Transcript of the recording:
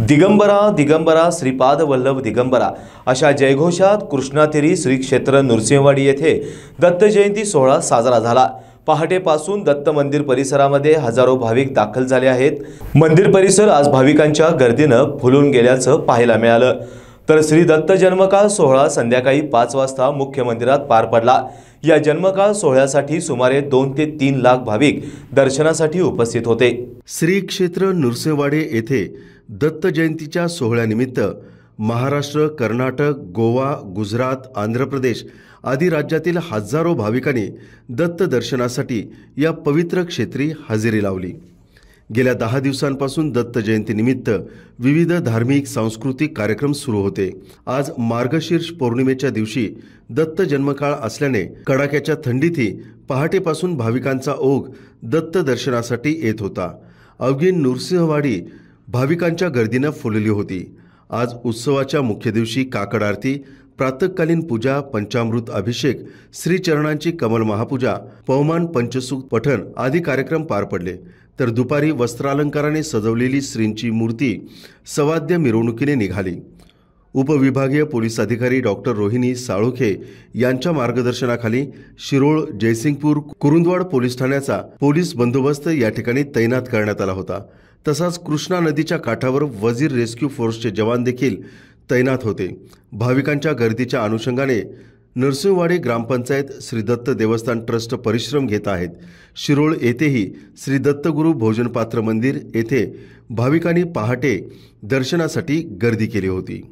दिगंबरा दिगंबरा श्रीपाद वल्लभ दिगंबरा अशा जयघोषात कृष्णातेरी श्री क्षेत्र नृसिंहवाडी येथे दत्त जयंती सोहळा साजरा झाला पहाटेपासून दत्त मंदिर परिसरामध्ये हजारो भाविक दाखल झाले आहेत मंदिर परिसर आज भाविकांच्या गर्दीनं फुलून गेल्याचं पाहायला मिळालं तर श्री दत्त जन्मकाळ सोहळा संध्याकाळी पाच वाजता मुख्य मंदिरात पार पडला या जन्मकाळ सोहळ्यासाठी सुमारे दोन ते तीन लाख भाविक दर्शनासाठी उपस्थित होते श्री क्षेत्र नुरसेवाडे येथे दत्त जयंतीच्या सोहळ्यानिमित्त महाराष्ट्र कर्नाटक गोवा गुजरात आंध्र प्रदेश आदी राज्यातील हजारो भाविकांनी दत्त दर्शनासाठी या पवित्र क्षेत्री हजेरी लावली गेल्या दहा दिवसांपासून दत्त जयंतीनिमित्त विविध धार्मिक सांस्कृतिक कार्यक्रम सुरू होते आज मार्गशीर्ष पौर्णिमेच्या दिवशी दत्त जन्मकाळ असल्याने कडाक्याच्या थंडीतही पहाटेपासून भाविकांचा ओघ दत्त दर्शनासाठी येत होता अवघी नृसिंहवाडी भाविकांच्या गर्दीनं फुलली होती आज उत्सवाच्या मुख्य दिवशी काकड आरती प्रातकालीन पूजा पंचामृत अभिषेक श्रीचरणांची कमल महापूजा पवमान पंचसुख पठण आदी कार्यक्रम पार पडले तर दुपारी वस्त्रालंकाराने सजवलेली श्रींची मूर्ती सवाद्य मिरवणुकीने निघाली उपविभागीय पोलीस अधिकारी डॉक्टर रोहिणी साळुखे यांच्या मार्गदर्शनाखाली शिरोळ जयसिंगपूर कुरुंदवाड पोलीस ठाण्याचा पोलीस बंदोबस्त या ठिकाणी तैनात करण्यात आला होता तसाच कृष्णा नदीच्या काठावर वजीर रेस्क्यू फोर्सचे जवान देखील तैनात होते भाविकांच्या गर्दीच्या अनुषंगाने नरसिंहवाडी ग्रामपंचायत श्री दत्त देवस्थान ट्रस्ट परिश्रम घेत आहेत शिरोळ येथेही श्री दत्तगुरू भोजनपात्र मंदिर येथे भाविकांनी पहाटे दर्शनासाठी गर्दी केली होती